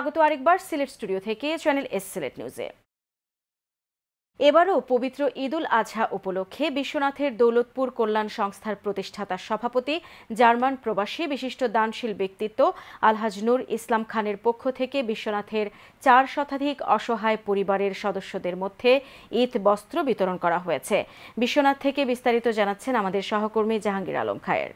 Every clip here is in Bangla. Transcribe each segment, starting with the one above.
স্বাগত আরেকবার সিলেট স্টুডিও থেকে চ্যানেল এস সিলেট নিউজে এবারও পবিত্র ঈদুল আজহা উপলক্ষে বিশ্বনাথের দৌলতপুর কল্যাণ সংস্থার প্রতিষ্ঠাতা সভাপতি জার্মান প্রবাসী বিশিষ্ট দানশীল ব্যক্তিত্ব আলহাজ নূর ইসলাম খানের পক্ষ থেকে বিশ্বনাথের চার শতাধিক অসহায় পরিবারের সদস্যদের মধ্যে ঈদ বস্ত্র বিতরণ করা হয়েছে বিশ্বনাথ থেকে বিস্তারিত জানাচ্ছেন আমাদের সহকর্মী জাহাঙ্গীর আলম খায়ের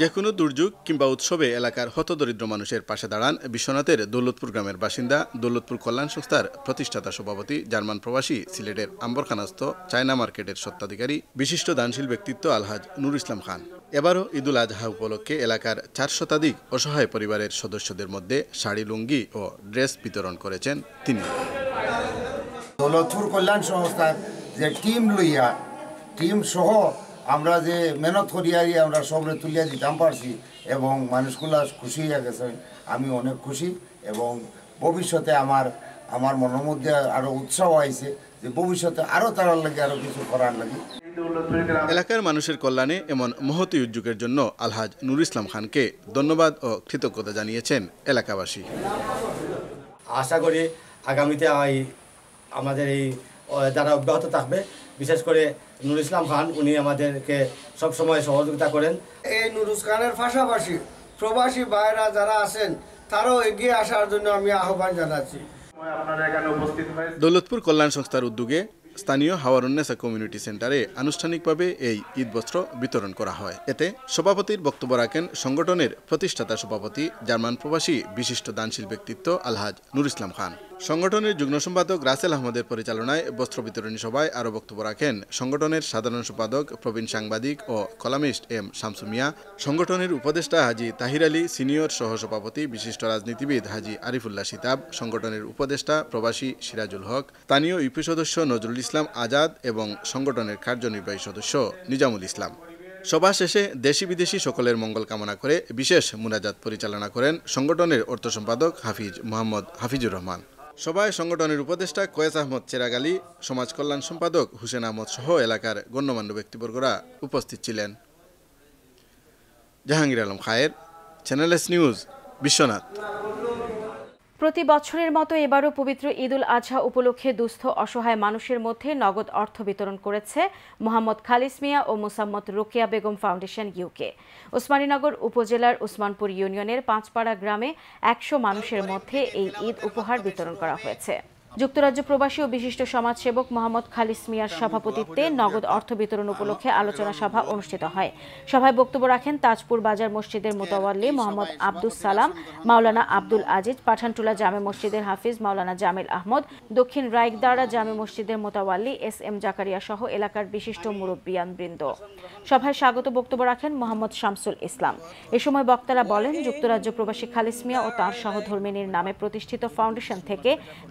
যে কোনো দুর্যোগ কিংবা উৎসবে এলাকার হতদরিদ্র মানুষের পাশে দাঁড়ান বিশ্বনাথের দৌলতপুর গ্রামের বাসিন্দা দৌলতপুর কল্যাণ সংস্থার প্রতিষ্ঠাতা সভাপতি জার্মান প্রবাসী সিলেটের আম্বরখানাস্থ চায়না মার্কেটের সত্ত্বাধিকারী বিশিষ্ট দানশীল ব্যক্তিত্ব আলহাজ নুর ইসলাম খান এবারও ঈদুল আজহা উপলক্ষে এলাকার চার শতাধিক অসহায় পরিবারের সদস্যদের মধ্যে শাড়ি লুঙ্গি ও ড্রেস বিতরণ করেছেন তিনি দৌলতপুর কল্যাণ সংস্থার যে টিম লইয়া টিম সহ আমরা যে মেহনত করিয়াই আমরা সবরে তুলিয়া দিতাম পারছি এবং মানুষগুলা খুশি হয়ে গেছে আমি অনেক খুশি এবং ভবিষ্যতে আমার আমার মনের মধ্যে আরও উৎসাহ আইছে যে ভবিষ্যতে আরও তারার লাগে আরও কিছু করার লাগে এলাকার মানুষের কল্যাণে এমন মহতি উদ্যোগের জন্য আলহাজ নুর ইসলাম খানকে ধন্যবাদ ও কৃতজ্ঞতা জানিয়েছেন এলাকাবাসী আশা করি আগামীতে আমাদের এই যারা অব্যাহত থাকবে বিশেষ করে নুর ইসলাম খান উনি আমাদেরকে সবসময় সহযোগিতা করেন এই নুরুজ খানের পাশাপাশি প্রবাসী বাইরা যারা আছেন তারাও এগিয়ে আসার জন্য আমি আহ্বান জানাচ্ছি দৌলতপুর কল্যাণ সংস্থার উদ্যোগে স্থানীয় হাওয়ারন্নেসা কমিউনিটি সেন্টারে আনুষ্ঠানিকভাবে এই ঈদ বস্ত্র বিতরণ করা হয় এতে সভাপতির বক্তব্য রাখেন সংগঠনের প্রতিষ্ঠাতা সভাপতি জার্মান প্রবাসী বিশিষ্ট দানশীল ব্যক্তিত্ব আলহাজ নুর ইসলাম খান সংগঠনের যুগ্ম সম্পাদক রাসেল আহমদের পরিচালনায় বস্ত্র বিতরণী সভায় আরও বক্তব্য রাখেন সংগঠনের সাধারণ সম্পাদক প্রবীণ সাংবাদিক ও কলামিস্ট এম শামসুমিয়া সংগঠনের উপদেষ্টা হাজি তাহির আলী সিনিয়র সহসভাপতি বিশিষ্ট রাজনীতিবিদ হাজি আরিফুল্লাহ সিতাব সংগঠনের উপদেষ্টা প্রবাসী সিরাজুল হক স্থানীয় ইউপি সদস্য নজরুল ইসলাম আজাদ এবং সংগঠনের কার্যনির্বাহী সদস্য নিজামুল ইসলাম সভা শেষে দেশি বিদেশি সকলের মঙ্গল কামনা করে বিশেষ মুনাজাত পরিচালনা করেন সংগঠনের অর্থ সম্পাদক হাফিজ মোহাম্মদ হাফিজুর রহমান সভায় সংগঠনের উপদেষ্টা কয়েস আহমদ চেরাগালি সমাজ কল্যাণ সম্পাদক হুসেন আহমদ সহ এলাকার গণ্যমান্য ব্যক্তিবর্গরা উপস্থিত ছিলেন Jahangir Alam Khayer channel S news Bishwanath প্রতি বছরের মতো এবারও পবিত্র ঈদুল আজহা উপলক্ষে দুস্থ অসহায় মানুষের মধ্যে নগদ অর্থ বিতরণ করেছে মোহাম্মদ খালিস মিয়া ও মোসাম্মদ রোকেয়া বেগম ফাউন্ডেশন ইউকে ওসমানীনগর উপজেলার উসমানপুর ইউনিয়নের পাঁচপাড়া গ্রামে একশো মানুষের মধ্যে এই ঈদ উপহার বিতরণ করা হয়েছে যুক্তরাজ্য প্রবাসী ও বিশিষ্ট সমাজসেবক মোহাম্মদ খালিস মিয়ার সভাপতিত্বে নগদ অর্থ বিতরণ উপলক্ষে আলোচনা সভা অনুষ্ঠিত হয় সভায় বক্তব্য রাখেন তাজপুর বাজার মসজিদের মোতাওয়াল্লি মোহাম্মদ আব্দুল সালাম মাওলানা আব্দুল আজিজ পাঠানটুলা জামে মসজিদের হাফিজ মাওলানা জামিল আহমদ দক্ষিণ রায়কদারা জামে মসজিদের মোতাওয়াল্লি এস এম জাকারিয়া সহ এলাকার বিশিষ্ট মুরব্বিয়ান বৃন্দ সভায় স্বাগত বক্তব্য রাখেন মোহাম্মদ শামসুল ইসলাম এ সময় বক্তারা বলেন যুক্তরাজ্য প্রবাসী খালিস মিয়া ও তাঁর সহধর্মিনীর নামে প্রতিষ্ঠিত ফাউন্ডেশন থেকে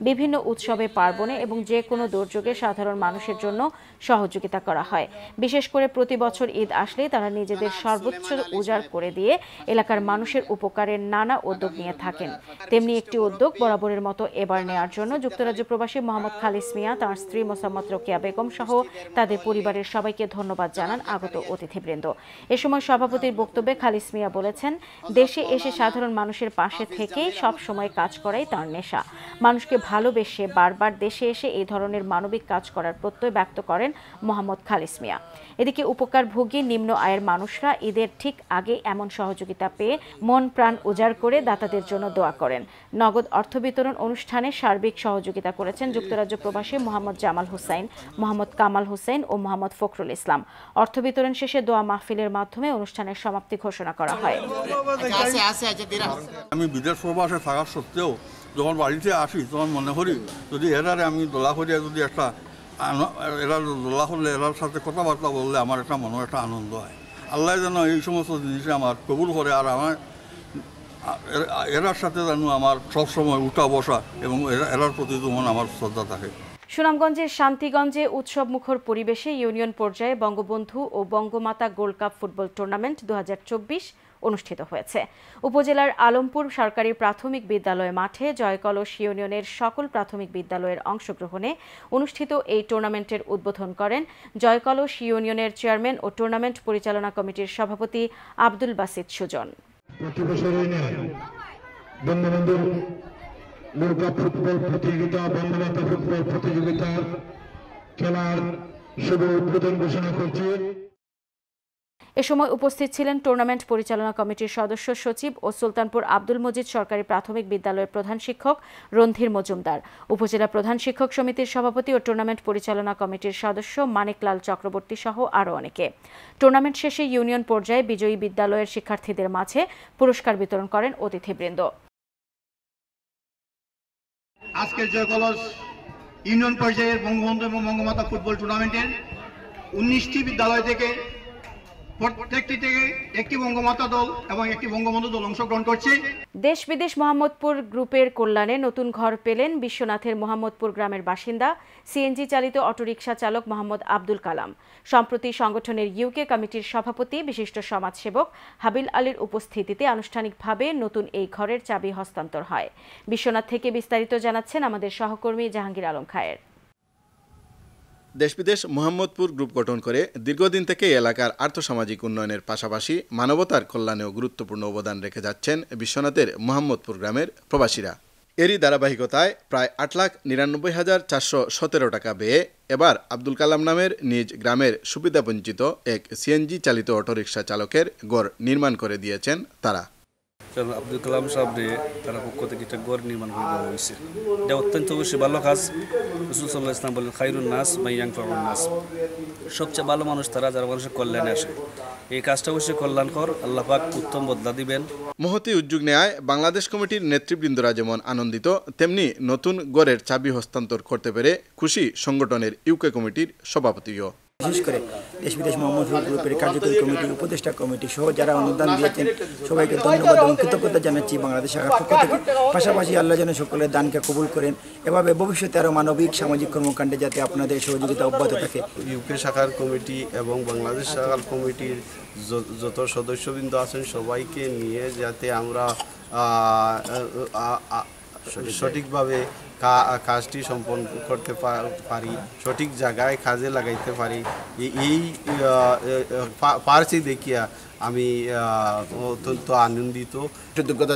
বিভিন্ন উৎসবে পার্বণে এবং যে কোনো দুর্যোগে সাধারণ মানুষের জন্য সহযোগিতা করা হয় বিশেষ করে প্রতি বছর ঈদ আসলে তারা নিজেদের সর্বোচ্চ উজাড় করে দিয়ে এলাকার মানুষের উপকারের নানা উদ্যোগ নিয়ে থাকেন তেমনি একটি উদ্যোগ বরাবরের মতো এবার নেওয়ার জন্য যুক্তরাজ্য প্রবাসী মোহাম্মদ খালিস মিয়া তাঁর স্ত্রী মোসাম্মদ রোকিয়া বেগম সহ তাদের পরিবারের সবাইকে ধন্যবাদ জানান আগত অতিথিবৃন্দ এ সময় সভাপতির বক্তব্যে খালিস মিয়া বলেছেন দেশে এসে সাধারণ মানুষের পাশে থেকে সব সময় কাজ করাই তার নেশা মানুষকে ভালোবেসে সে বারবার দেশে এসে এই ধরনের মানবিক কাজ করার প্রত্যয় ব্যক্ত করেন মোহাম্মদ খালিস মিয়া এদিকে উপকার ভোগী নিম্ন আয়ের মানুষরা ঈদের ঠিক আগে এমন সহযোগিতা পেয়ে মন প্রাণ উজাড় করে দাতাদের জন্য দোয়া করেন নগদ অর্থ বিতরণ অনুষ্ঠানে সার্বিক সহযোগিতা করেছেন যুক্তরাজ্য প্রবাসী মোহাম্মদ জামাল হুসাইন মোহাম্মদ কামাল হুসাইন ও মোহাম্মদ ফখরুল ইসলাম অর্থ বিতরণ শেষে দোয়া মাহফিলের মাধ্যমে অনুষ্ঠানের সমাপ্তি ঘোষণা করা হয় আমি বিদেশ প্রবাসে থাকা সত্ত্বেও যখন বাড়িতে আসি তখন মনে করি যদি এরারে আমি দোলা যদি একটা এরা দোলা করলে এরার সাথে কথাবার্তা বললে আমার একটা মনে একটা আনন্দ হয় আল্লাহ যেন এই সমস্ত জিনিসে আমার কবুল করে আর আমার এরার সাথে যেন আমার সবসময় উঠা বসা এবং এরার প্রতি যেমন আমার শ্রদ্ধা থাকে সুনামগঞ্জের শান্তিগঞ্জে উৎসব মুখর পরিবেশে ইউনিয়ন পর্যায়ে বঙ্গবন্ধু ও Bangamata gold cup football tournament দু অনুষ্ঠিত হয়েছে উপজেলার আলমপুর সরকারি প্রাথমিক বিদ্যালয় মাঠে জয়কলস ইউনিয়নের সকল প্রাথমিক বিদ্যালয়ের অংশগ্রহণে অনুষ্ঠিত এই টুর্নামেন্টের উদ্বোধন করেন জয়কলস ইউনিয়নের চেয়ারম্যান ও টুর্নামেন্ট পরিচালনা কমিটির সভাপতি আব্দুল বাসিদ সুজন প্রতিযোগিতা খেলার শুভ উদ্বোধন ঘোষণা করছে এ সময় উপস্থিত ছিলেন টুর্নামেন্ট পরিচালনা কমিটির সদস্য সচিব ও সুলতানপুর আব্দুল মজিদ সরকারি প্রাথমিক বিদ্যালয়ের প্রধান শিক্ষক রণধীর মজুমদার উপজেলা প্রধান শিক্ষক সমিতির সভাপতি ও টুর্নামেন্ট পরিচালনা কমিটির সদস্য মানিকলাল চক্রবর্তী সহ আরও অনেকে টুর্নামেন্ট শেষে ইউনিয়ন পর্যায়ে বিজয়ী বিদ্যালয়ের শিক্ষার্থীদের মাঝে পুরস্কার বিতরণ করেন অতিথিবৃন্দ আজকের জয় কলস ইউনিয়ন পর্যায়ের বঙ্গবন্ধু এবং বঙ্গমাতা ফুটবল টুর্নামেন্টের উনিশটি বিদ্যালয় থেকে দেশ বিদেশ মোহাম্মদপুর গ্রুপের কল্যাণে নতুন ঘর পেলেন বিশ্বনাথের মোহাম্মদপুর গ্রামের বাসিন্দা সিএনজি চালিত অটোরিকশা চালক মোহাম্মদ আব্দুল কালাম সম্প্রতি সংগঠনের ইউকে কমিটির সভাপতি বিশিষ্ট সমাজসেবক হাবিল আলীর উপস্থিতিতে আনুষ্ঠানিকভাবে নতুন এই ঘরের চাবি হস্তান্তর হয় বিশ্বনাথ থেকে বিস্তারিত জানাচ্ছেন আমাদের সহকর্মী জাহাঙ্গীর আলম খায়ের দেশ বিদেশ মোহাম্মদপুর গ্রুপ গঠন করে দীর্ঘদিন থেকে এলাকার আর্থসামাজিক উন্নয়নের পাশাপাশি মানবতার কল্যাণেও গুরুত্বপূর্ণ অবদান রেখে যাচ্ছেন বিশ্বনাথের মোহাম্মদপুর গ্রামের প্রবাসীরা এরই ধারাবাহিকতায় প্রায় আট লাখ নিরানব্বই হাজার চারশো সতেরো টাকা ব্যয়ে এবার আব্দুল কালাম নামের নিজ গ্রামের সুবিধাবঞ্চিত এক সিএনজি চালিত অটোরিকশা চালকের গড় নির্মাণ করে দিয়েছেন তারা জনাব আব্দুল কালাম সাহেব দিয়ে তারা পক্ষ থেকে একটা গড় নির্মাণ করে দেওয়া হয়েছে এটা অত্যন্ত অবশ্যই ভালো কাজ রসুলসল্লাহ ইসলাম বলেন খাইরুল নাস মাইয়াং ফাউল নাস সবচেয়ে ভালো মানুষ তারা যারা মানুষের কল্যাণে আসে এই কাজটা অবশ্যই কল্যাণকর আল্লাহ পাক উত্তম বদলা দিবেন মহতি উদ্যোগ নেয় বাংলাদেশ কমিটির নেতৃবৃন্দরা যেমন আনন্দিত তেমনি নতুন গড়ের চাবি হস্তান্তর করতে পেরে খুশি সংগঠনের ইউকে কমিটির সভাপতিও বিশেষ করে দেশ বিদেশ মোহাম্মদ গ্রুপের কার্যকরী কমিটি উপদেষ্টা কমিটি সহ যারা অনুদান দিয়েছেন সবাইকে ধন্যবাদ এবং কৃতজ্ঞতা জানাচ্ছি বাংলাদেশ শাখার পক্ষ থেকে পাশাপাশি আল্লাহ যেন সকলের দানকে কবুল করেন এভাবে ভবিষ্যতে আরও মানবিক সামাজিক কর্মকাণ্ডে যাতে আপনাদের সহযোগিতা অব্যাহত থাকে ইউকে শাখার কমিটি এবং বাংলাদেশ শাখার কমিটির যত সদস্যবৃন্দ আছেন সবাইকে নিয়ে যাতে আমরা সঠিকভাবে কাজটি সম্পন্ন করতে পারি সঠিক জায়গায় কাজে লাগাইতে পারি এই পারছি দেখিয়া আমি অত্যন্ত আনন্দিত কৃতজ্ঞতা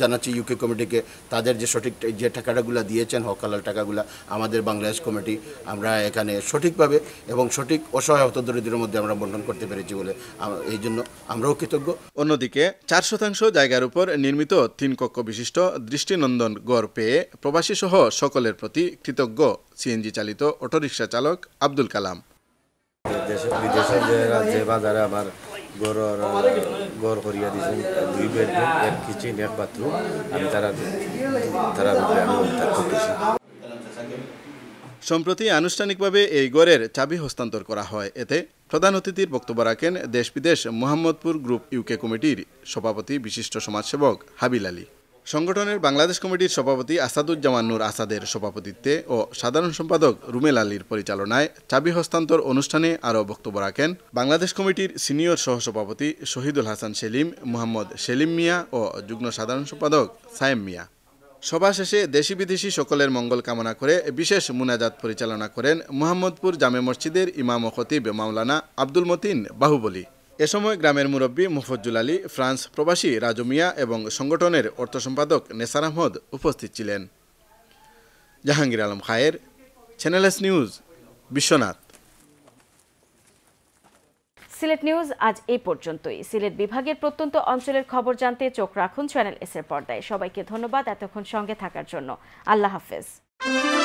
জানাচ্ছি ইউকে কমিটিকে তাদের যে সঠিক যে টাকাটাগুলো দিয়েছেন হকালাল টাকাগুলো আমাদের বাংলাদেশ কমিটি আমরা এখানে সঠিকভাবে এবং সঠিক অসহায় দরিদ্রের মধ্যে আমরা বন্টন করতে পেরেছি বলে এই জন্য আমরাও কৃতজ্ঞ অন্যদিকে চার শতাংশ জায়গার উপর নির্মিত তিন কক্ষ বিশিষ্ট দৃষ্টিনন্দন গড় পেয়ে প্রবাসী সহ সকলের প্রতি কৃতজ্ঞ সিএনজি চালিত অটোরিকশা চালক আব্দুল কালাম দেশে বিদেশে যে বাজারে আমার গড়ৰ গড় কৰিয়া দুই বেডরুম এক কিচেন এক বাথরুম আমি তারা তারা আমি সম্প্রতি আনুষ্ঠানিকভাবে এই গড়ের চাবি হস্তান্তর করা হয় এতে প্রধান অতিথির বক্তব্য রাখেন দেশ বিদেশ মোহাম্মদপুর গ্রুপ ইউকে কমিটির সভাপতি বিশিষ্ট সমাজসেবক হাবিল আলী সংগঠনের বাংলাদেশ কমিটির সভাপতি আসাদুজ্জামান নূর আসাদের সভাপতিত্বে ও সাধারণ সম্পাদক রুমেল আলীর পরিচালনায় চাবি হস্তান্তর অনুষ্ঠানে আরও বক্তব্য রাখেন বাংলাদেশ কমিটির সিনিয়র সহসভাপতি শহীদুল হাসান সেলিম মোহাম্মদ সেলিম মিয়া ও যুগ্ম সাধারণ সম্পাদক সায়েম মিয়া সভা শেষে দেশি বিদেশি সকলের মঙ্গল কামনা করে বিশেষ মুনাজাত পরিচালনা করেন মোহাম্মদপুর জামে মসজিদের ইমাম ও খতিব মাওলানা আব্দুল মতিন বাহুবলী এ সময় গ্রামের মুরব্বী মুফজ্জুল আলী ফ্রান্স প্রবাসী রাজু এবং সংগঠনের অর্থ সম্পাদক নেসার আহমদ উপস্থিত ছিলেন Jahangir Alam Khayer channel S news Bishwanath Sylhet news আজ এই পর্যন্তই সিলেট বিভাগের প্রত্যন্ত অঞ্চলের খবর জানতে চোখ রাখুন চ্যানেল এসের পর্দায় সবাইকে ধন্যবাদ এতক্ষণ সঙ্গে থাকার জন্য আল্লাহ হাফেজ